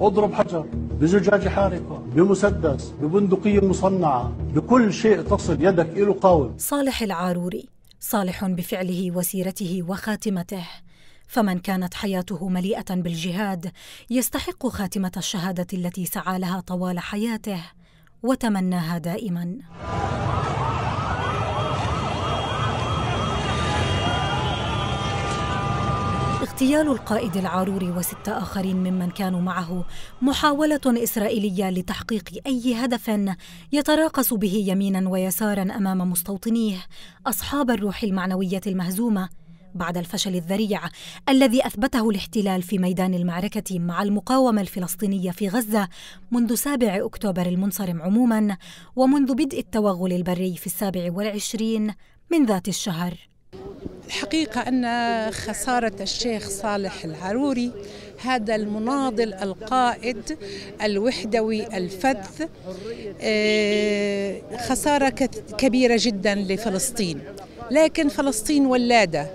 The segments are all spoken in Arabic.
اضرب حجر بزجاجة حارقة بمسدس ببندقية مصنعة بكل شيء تصل يدك إله قاوم صالح العاروري صالح بفعله وسيرته وخاتمته فمن كانت حياته مليئة بالجهاد يستحق خاتمة الشهادة التي سعى لها طوال حياته وتمناها دائماً اغتيال القائد العاروري وستة آخرين ممن كانوا معه محاولة إسرائيلية لتحقيق أي هدف يتراقص به يمينا ويسارا أمام مستوطنيه أصحاب الروح المعنوية المهزومة بعد الفشل الذريع الذي أثبته الاحتلال في ميدان المعركة مع المقاومة الفلسطينية في غزة منذ 7 أكتوبر المنصرم عموما ومنذ بدء التوغل البري في السابع والعشرين من ذات الشهر الحقيقة أن خسارة الشيخ صالح العروري هذا المناضل القائد الوحدوي الفذ آه، خسارة كبيرة جدا لفلسطين لكن فلسطين ولادة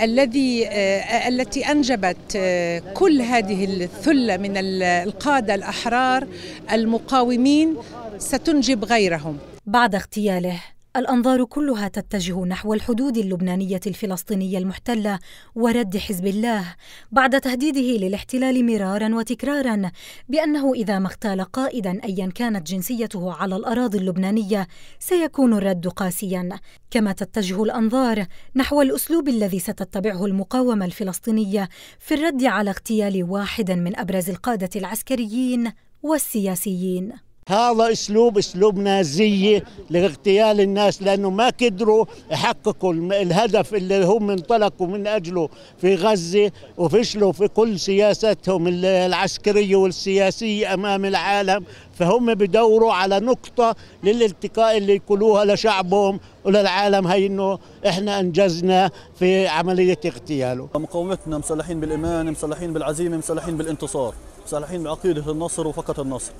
الذي آه، التي انجبت آه، كل هذه الثله من القاده الاحرار المقاومين ستنجب غيرهم بعد اغتياله الأنظار كلها تتجه نحو الحدود اللبنانية الفلسطينية المحتلة ورد حزب الله بعد تهديده للاحتلال مرارا وتكرارا بأنه إذا ما اغتال قائدا أيا كانت جنسيته على الأراضي اللبنانية سيكون الرد قاسيا كما تتجه الأنظار نحو الأسلوب الذي ستتبعه المقاومة الفلسطينية في الرد على اغتيال واحد من أبرز القادة العسكريين والسياسيين هذا اسلوب اسلوب نازيه لاغتيال الناس لانه ما قدروا يحققوا الهدف اللي هم انطلقوا من اجله في غزه وفشلوا في كل سياستهم العسكريه والسياسيه امام العالم فهم بدوروا على نقطه للالتقاء اللي يقولوها لشعبهم وللعالم هي انه احنا انجزنا في عمليه اغتياله مقاومتنا نعم، مصلحين بالايمان مصلحين بالعزيمه مصلحين بالانتصار مصلحين بعقيده النصر وفقط النصر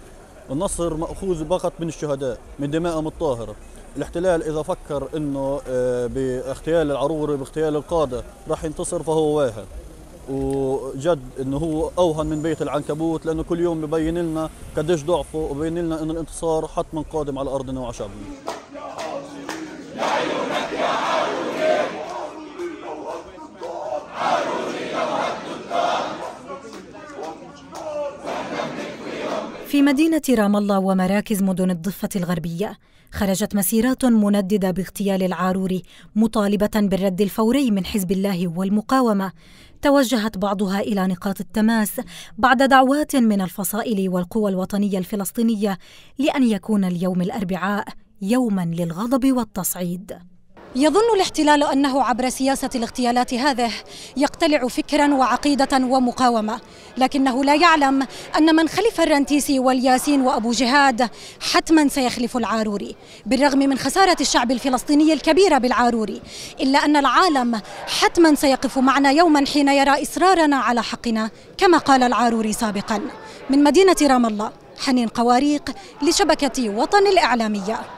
النصر مأخوذ فقط من الشهداء من دمائهم الطاهرة الاحتلال إذا فكر أنه آه، باغتيال العروري باغتيال القادة راح ينتصر فهو واهن وجد انه هو اوهن من بيت العنكبوت لانه كل يوم ببين لنا قديش ضعفه وبين لنا أن الانتصار حتما قادم على ارضنا وعشابنا في مدينة رام الله ومراكز مدن الضفة الغربية خرجت مسيرات منددة باغتيال العاروري مطالبة بالرد الفوري من حزب الله والمقاومة توجهت بعضها إلى نقاط التماس بعد دعوات من الفصائل والقوى الوطنية الفلسطينية لأن يكون اليوم الأربعاء يوما للغضب والتصعيد يظن الاحتلال أنه عبر سياسة الاغتيالات هذه يقتلع فكرا وعقيدة ومقاومة لكنه لا يعلم أن من خلف الرنتيسي والياسين وأبو جهاد حتما سيخلف العاروري بالرغم من خسارة الشعب الفلسطيني الكبيرة بالعاروري إلا أن العالم حتما سيقف معنا يوما حين يرى إصرارنا على حقنا كما قال العاروري سابقا من مدينة رام الله حنين قواريق لشبكة وطن الإعلامية